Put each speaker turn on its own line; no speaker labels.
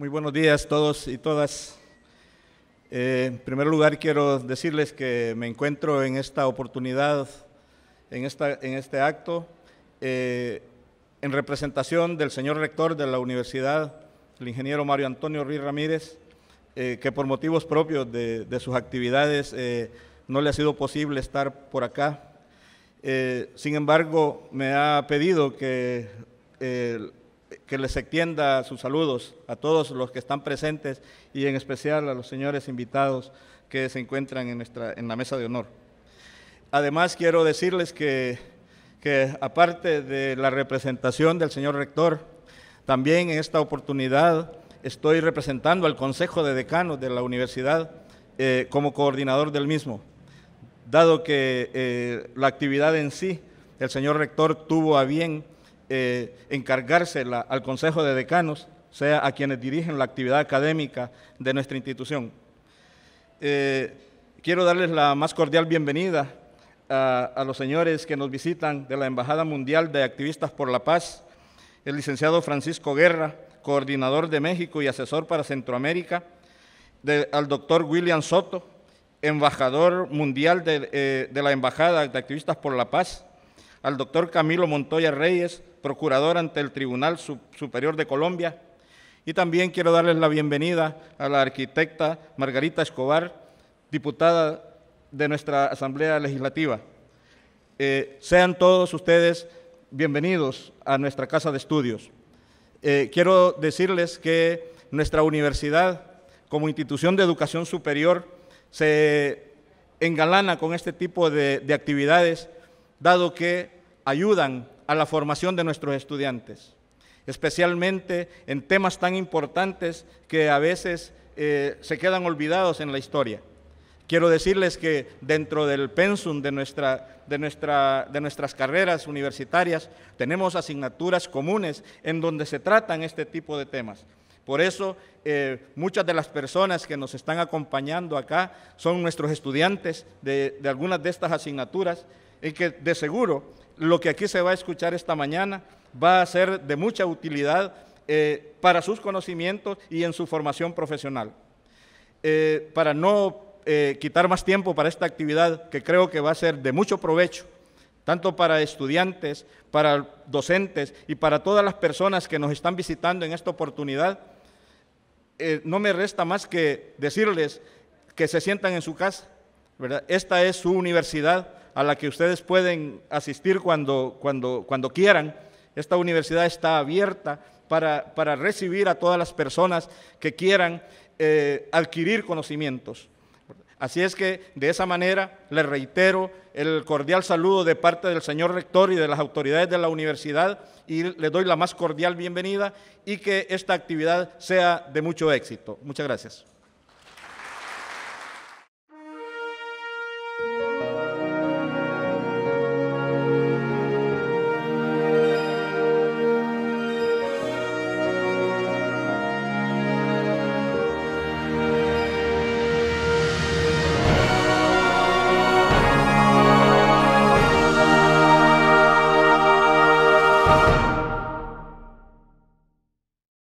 Muy buenos días todos y todas. Eh, en primer lugar, quiero decirles que me encuentro en esta oportunidad, en, esta, en este acto, eh, en representación del señor rector de la universidad, el ingeniero Mario Antonio Ruiz Ramírez, eh, que por motivos propios de, de sus actividades no le ha sido posible estar por acá. sin embargo, me ha pedido que que les extienda sus saludos a todos los que están presentes y en especial a los señores invitados que se encuentran en, nuestra, en la mesa de honor. Además, quiero decirles que, aparte de la representación del señor rector, también en esta oportunidad estoy representando al Consejo de Decanos de la Universidad eh, como coordinador del mismo, dado que eh, la actividad en sí, el señor rector tuvo a bien eh, encargársela al Consejo de Decanos, sea a quienes dirigen la actividad académica de nuestra institución. Eh, quiero darles la más cordial bienvenida a, los señores que nos visitan de la Embajada Mundial de Activistas por la Paz, el licenciado Francisco Guerra, coordinador de México y asesor para Centroamérica, al doctor William Soto, embajador mundial eh, de la Embajada de Activistas por la Paz, al doctor Camilo Montoya Reyes, procurador ante el Tribunal Superior de Colombia. Y también quiero darles la bienvenida a la arquitecta Margarita Escobar, diputada de nuestra Asamblea Legislativa. Eh, sean todos ustedes bienvenidos a nuestra Casa de Estudios. Eh, quiero decirles que nuestra universidad, como institución de educación superior, se engalana con este tipo de actividades dado que ayudan a la formación de nuestros estudiantes, especialmente en temas tan importantes que a veces eh, se quedan olvidados en la historia. Quiero decirles que dentro del pensum de nuestras carreras universitarias tenemos asignaturas comunes en donde se tratan este tipo de temas. Por eso eh, muchas de las personas que nos están acompañando acá son nuestros estudiantes de, algunas de estas asignaturas y que de seguro lo que aquí se va a escuchar esta mañana va a ser de mucha utilidad eh, para sus conocimientos y en su formación profesional. Eh, para no quitar más tiempo para esta actividad que creo que va a ser de mucho provecho, tanto para estudiantes, para docentes y para todas las personas que nos están visitando en esta oportunidad, eh, no me resta más que decirles que se sientan en su casa, Esta es su universidad a la que ustedes pueden asistir cuando, cuando, cuando quieran. Esta universidad está abierta para, recibir a todas las personas que quieran eh, adquirir conocimientos. Así es que de esa manera le reitero el cordial saludo de parte del señor rector y de las autoridades de la universidad y le doy la más cordial bienvenida y que esta actividad sea de mucho éxito. Muchas gracias.